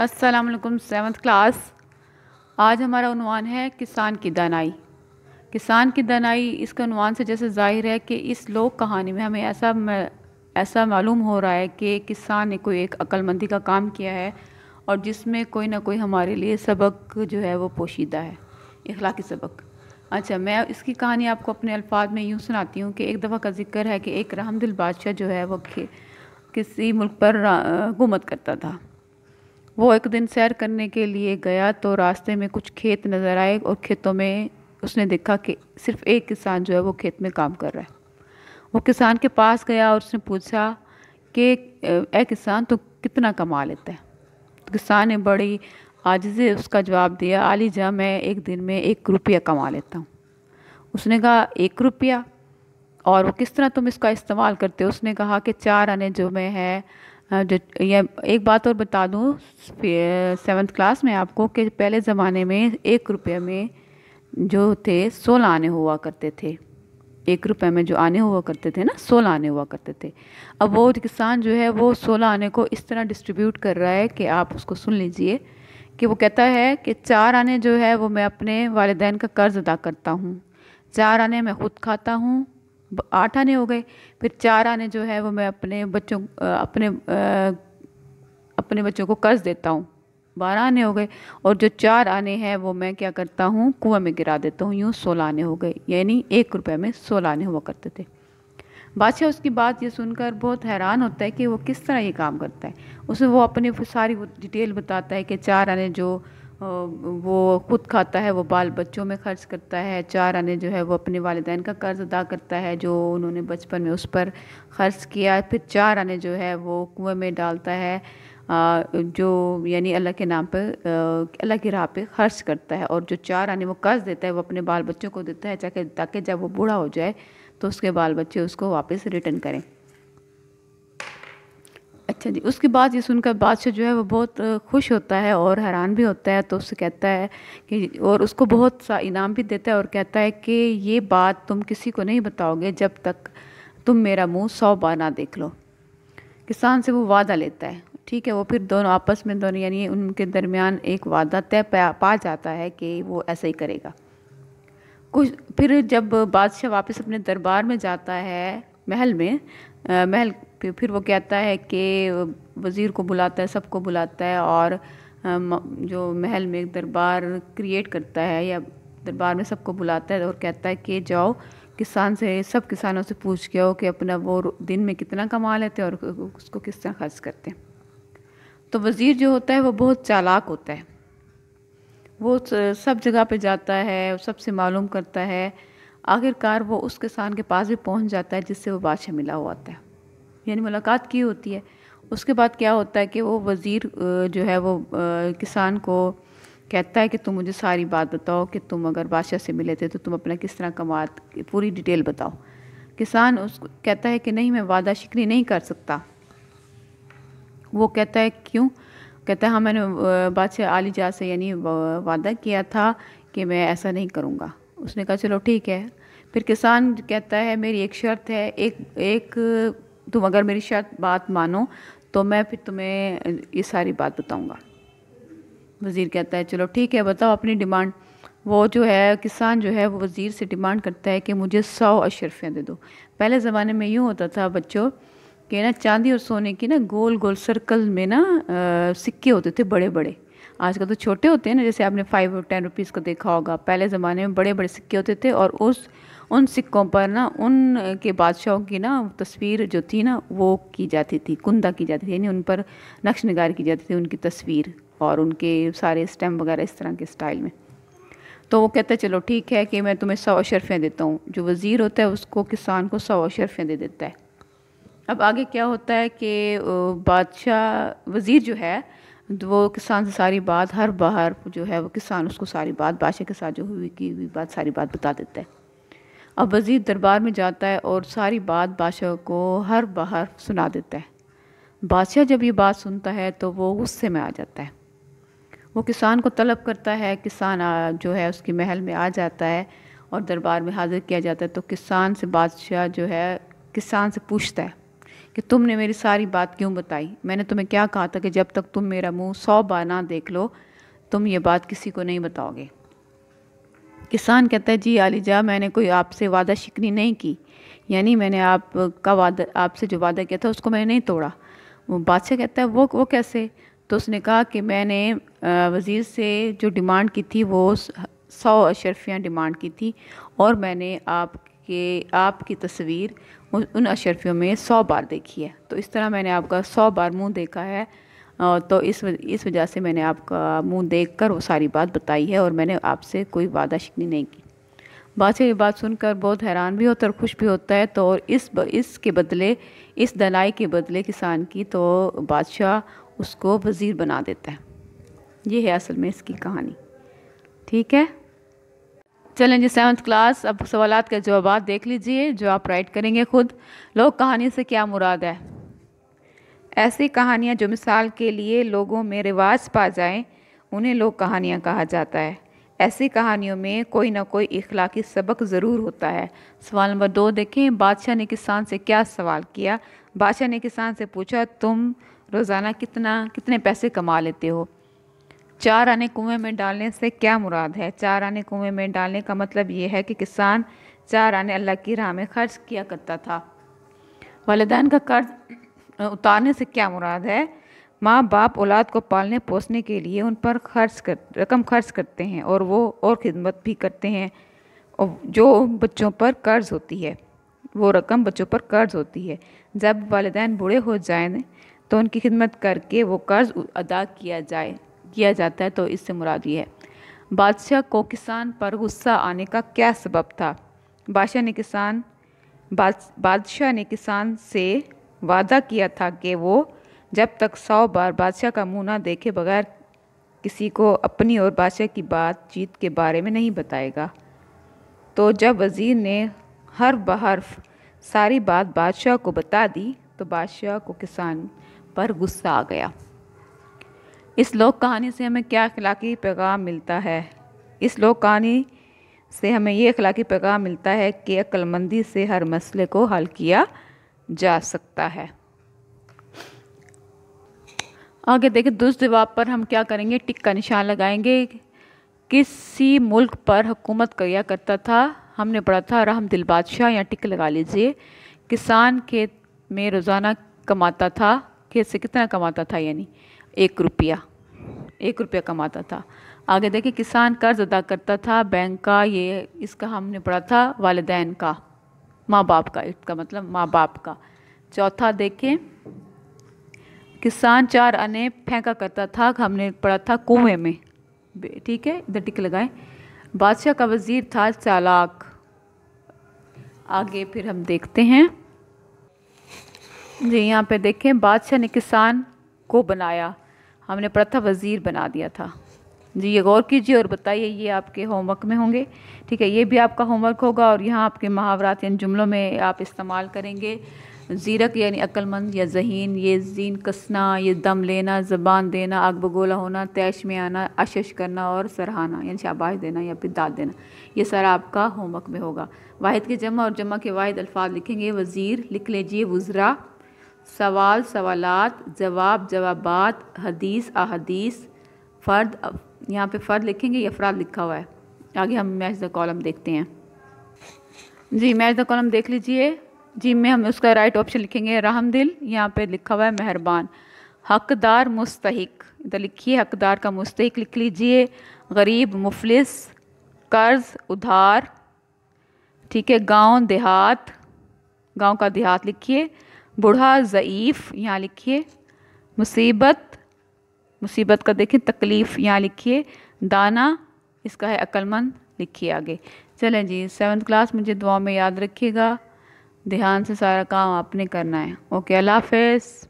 अस्सलाम वालेकुम seventh class आज हमारा उनवान है किसान की दानाई किसान की दानाई इसके उनवान से जैसे जाहिर है कि इस लोक कहानी में हमें ऐसा ऐसा मालूम हो रहा है कि किसान ने कोई एक अक्लमंदी का काम किया है और जिसमें कोई ना कोई हमारे लिए सबक जो है वो पोशीदा है इखलाकी सबक अच्छा मैं इसकी कहानी आपको अपने अल्फाज में यूँ सुनाती हूँ कि एक दफ़ा का जिक्र है कि एक रहमदिल बादशाह जो है वो किसी मुल्क पर हुकूमत करता था वो एक दिन सैर करने के लिए गया तो रास्ते में कुछ खेत नज़र आए और खेतों में उसने देखा कि सिर्फ एक किसान जो है वो खेत में काम कर रहा है वो किसान के पास गया और उसने पूछा कि ए किसान तो कितना कमा लेता है तो किसान ने बड़ी आजिज़े उसका जवाब दिया आली जा मैं एक दिन में एक रुपया कमा लेता हूँ उसने कहा एक रुपया और वो किस तरह तुम इसका इस्तेमाल करते हो उसने कहा कि चार आने जो मैं है या एक बात और बता दूँ सेवन्थ क्लास में आपको कि पहले ज़माने में एक रुपये में जो थे सोलह आने हुआ करते थे एक रुपये में जो आने हुआ करते थे ना सोलह आने हुआ करते थे अब वो किसान जो है वो सोलह आने को इस तरह डिस्ट्रीब्यूट कर रहा है कि आप उसको सुन लीजिए कि वो कहता है कि चार आने जो है वो मैं अपने वालदेन का कर्ज़ अदा करता हूँ चार आने मैं ख़ुद खाता हूँ आठ आने हो गए फिर चार आने जो है वो मैं अपने बच्चों अपने अपने बच्चों को कर्ज देता हूँ बारह आने हो गए और जो चार आने हैं वो मैं क्या करता हूँ कुएं में गिरा देता हूँ यूँ सोलह आने हो गए यानी एक रुपये में सोलह आने हुआ करते थे बादशाह उसकी बात ये सुनकर बहुत हैरान होता है कि वो किस तरह ये काम करता है उसे वो अपनी सारी डिटेल बताता है कि चार आने जो वो ख़ुद खाता है वो बाल बच्चों में ख़र्च करता है चार आने जो है वो अपने वालदेन का कर्ज़ अदा करता है जो उन्होंने बचपन में उस पर ख़र्च किया फिर चार आने जो है वो कुएं में डालता है जो यानी अल्लाह के नाम पर अल्लाह की राह पे खर्च करता है और जो चार आने वो कर्ज़ देता है वो अपने बाल बच्चों को देता है ताकि ताकि जब वो बूढ़ा हो जाए तो उसके बाल बच्चे उसको वापस रिटर्न करें अच्छा जी उसके बाद ये सुनकर बादशाह जो है वो बहुत खुश होता है और हैरान भी होता है तो उससे कहता है कि और उसको बहुत सा इनाम भी देता है और कहता है कि ये बात तुम किसी को नहीं बताओगे जब तक तुम मेरा मुंह सौ बार ना देख लो किसान से वो वादा लेता है ठीक है वो फिर दोनों आपस में दोनों यानी उनके दरमियान एक वादा तय पा जाता है कि वो ऐसा ही करेगा कुछ फिर जब बादशाह वापस अपने दरबार में जाता है महल में आ, महल फिर वो कहता है कि वज़ीर को बुलाता है सबको बुलाता है और जो महल में एक दरबार क्रिएट करता है या दरबार में सबको बुलाता है और कहता है कि जाओ किसान से सब किसानों से पूछ के हो कि अपना वो दिन में कितना कमा लेते हैं और उसको किस तरह खर्च करते हैं तो वज़ीर जो होता है वो बहुत चालाक होता है वो सब जगह पे जाता है सबसे मालूम करता है आखिरकार वो उस किसान के पास भी पहुंच जाता है जिससे वो बादशाह मिला हुआ आता है यानी मुलाकात की होती है उसके बाद क्या होता है कि वो वज़ीर जो है वो किसान को कहता है कि तुम मुझे सारी बात बताओ कि तुम अगर बादशाह से मिले थे तो तुम अपना किस तरह कमात पूरी डिटेल बताओ किसान उसको कहता है कि नहीं मैं वादा शिक्री नहीं कर सकता वो कहता है क्यों कहता है हाँ मैंने बादशाह आली जा से यानी वादा किया था कि मैं ऐसा नहीं करूँगा उसने कहा चलो ठीक है फिर किसान कहता है मेरी एक शर्त है एक एक तुम अगर मेरी शायद बात मानो तो मैं फिर तुम्हें ये सारी बात बताऊँगा वज़ीर कहता है चलो ठीक है बताओ अपनी डिमांड वो जो है किसान जो है वो वज़ीर से डिमांड करता है कि मुझे सौ अशरफियाँ दे दो पहले ज़माने में यूँ होता था बच्चों कि ना चांदी और सोने की ना गोल गोल सर्कल में ना आ, सिक्के होते थे बड़े बड़े आजकल तो छोटे होते हैं ना जैसे आपने फाइव टेन रुपीज़ का देखा होगा पहले ज़माने में बड़े बड़े सिक्के होते थे और उस उन सिक्कों पर ना उन के बादशाहों की ना तस्वीर जो थी ना वो की जाती थी कुंदा की जाती थी यानी उन पर नक्श नगार की जाती थी उनकी तस्वीर और उनके सारे स्टैम्प वगैरह इस तरह के स्टाइल में तो वो कहता है चलो ठीक है कि मैं तुम्हें सौ अशरफियाँ देता हूँ जो वज़ीर होता है उसको किसान को सौ अशरफियाँ दे देता है अब आगे क्या होता है कि बादशाह वज़ीर जो है वो किसान से सारी बात हर बाहर जो है वो किसान उसको सारी बात बादशाह के साथ जो हुई की हुई बात सारी बात बता देता है अब वज़ीर दरबार में जाता है और सारी बात बादशाह को हर बाहर सुना देता है बादशाह जब ये बात सुनता है तो वो गुस्से में आ जाता है वो किसान को तलब करता है किसान जो है उसके महल में आ जाता है और दरबार में हाज़िर किया जाता है तो किसान से बादशाह जो है किसान से पूछता है कि तुमने मेरी सारी बात क्यों बताई मैंने तुम्हें क्या कहा था कि जब तक तुम मेरा मुंह सौ बार ना देख लो तुम ये बात किसी को नहीं बताओगे किसान कहता है जी आलिजा मैंने कोई आपसे वादा शिकनी नहीं की यानी मैंने आपका वादा आपसे जो वादा किया था उसको मैंने नहीं तोड़ा वो बादशाह कहता है वो वो कैसे तो उसने कहा कि मैंने वज़ीर से जो डिमांड की थी वो सौ अशरफियाँ डिमांड की थी और मैंने आपके आपकी तस्वीर उन अशरफियों में सौ बार देखी है तो इस तरह मैंने आपका सौ बार मुंह देखा है तो इस इस वजह से मैंने आपका मुंह देखकर वो सारी बात बताई है और मैंने आपसे कोई वादा शिकनी नहीं की बादशाह ये बात सुनकर बहुत हैरान भी होता है और खुश भी होता है तो और इस इसके बदले इस दलाई के बदले किसान की तो बादशाह उसको वज़ीर बना देता है ये है असल में इसकी कहानी ठीक है चलें जी सेवन्थ क्लास अब सवाल के जवाब देख लीजिए जो आप राइट करेंगे खुद लोग कहानी से क्या मुराद है ऐसी कहानियाँ जो मिसाल के लिए लोगों में रिवाज पा जाए उन्हें लोग कहानियाँ कहा जाता है ऐसी कहानियों में कोई ना कोई इखलाकी सबक ज़रूर होता है सवाल नंबर दो देखें बादशाह ने किसान से क्या सवाल किया बादशाह ने किसान से पूछा तुम रोज़ाना कितना कितने पैसे कमा लेते हो चार आने कुएं में डालने से क्या मुराद है चार आने कुएं में डालने का मतलब ये है कि किसान चार आने अल्लाह की राह में खर्च किया करता था वालदान का कर्ज उतारने से क्या मुराद है माँ बाप औलाद को पालने पोसने के लिए उन पर खर्च कर रकम खर्च करते हैं और वो और खिदमत भी करते हैं और जो बच्चों पर कर्ज होती है वो रकम बच्चों पर कर्ज होती है जब वालदे बूढ़े हो जाएँ तो उनकी खिदमत करके वो कर्ज अदा किया जाए किया जाता है तो इससे मुराद ये है बादशाह को किसान पर गुस्सा आने का क्या सबब था बादशाह ने किसान बादशाह ने किसान से वादा किया था कि वो जब तक सौ बार बादशाह का मुँह ना देखे बगैर किसी को अपनी और बादशाह की बातचीत के बारे में नहीं बताएगा तो जब वज़ीर ने हर बहरफ सारी बात बादशाह को बता दी तो बादशाह को किसान पर गुस्सा आ गया इस लोक कहानी से हमें क्या अखलाकी पैगाम मिलता है इस लोक कहानी से हमें ये अखलाकी पैगाम मिलता है कि अक्लमंदी से हर मसले को हल किया जा सकता है आगे देखें दुष्ट जवाब पर हम क्या करेंगे टिक का निशान लगाएंगे किसी मुल्क पर हुकूमत किया करता था हमने पढ़ा था रहम दिल बादशाह या टिक लगा लीजिए किसान खेत में रोज़ाना कमाता था खेत से कितना कमाता था यानी एक रुपया एक रुपया कमाता था आगे देखें किसान कर्ज अदा करता था बैंक का ये इसका हमने पढ़ा था वालदेन का माँ बाप का इसका मतलब माँ बाप का चौथा देखें किसान चार अने फेंका करता था हमने पढ़ा था कुएं में ठीक है इधर टिक लगाए बादशाह का वजीर था चालाक आगे फिर हम देखते हैं जी यहाँ पे देखें बादशाह ने किसान को बनाया हमने पढ़ा था वज़ीर बना दिया था जी ये गौर कीजिए और बताइए ये आपके होमवर्क में होंगे ठीक है ये भी आपका होमवर्क होगा और यहाँ आपके महावरात यानी जुमलों में आप इस्तेमाल करेंगे जीरक यानी अक्लमंद या जहीन ये जीन कसना ये दम लेना ज़बान देना आग बगोला होना तैश में आना अशश करना और सराहाना यानी शाबाश देना या फिर दाद देना ये सारा आपका होमवर्क में होगा वाहिद के जमा और जमा के वाहिद अल्फाज लिखेंगे वज़ीर लिख लीजिए वज़रा सवाल सवालत जवाब जवाबात हदीस अहदीस फ़र्द यहाँ पे फ़र्द लिखेंगे ये अफराद लिखा हुआ है आगे हम मैच द कॉलम देखते हैं जी मैच द कॉलम देख लीजिए जी में हम उसका राइट ऑप्शन लिखेंगे रहम दिल यहाँ पर लिखा हुआ है मेहरबान हकदार मुस्तक इधर लिखिए हकदार का मुस्तक लिख लीजिए गरीब मुफलिस कर्ज उधार ठीक है गांव देहात गांव का देहात लिखिए बूढ़ा ज़यीफ़ यहाँ लिखिए मुसीबत मुसीबत का देखें तकलीफ़ यहाँ लिखिए दाना इसका है अक्लमंद लिखिए आगे चलें जी सेवन्थ क्लास मुझे दुआ में याद रखिएगा ध्यान से सारा काम आपने करना है ओके अल्लाह हाफ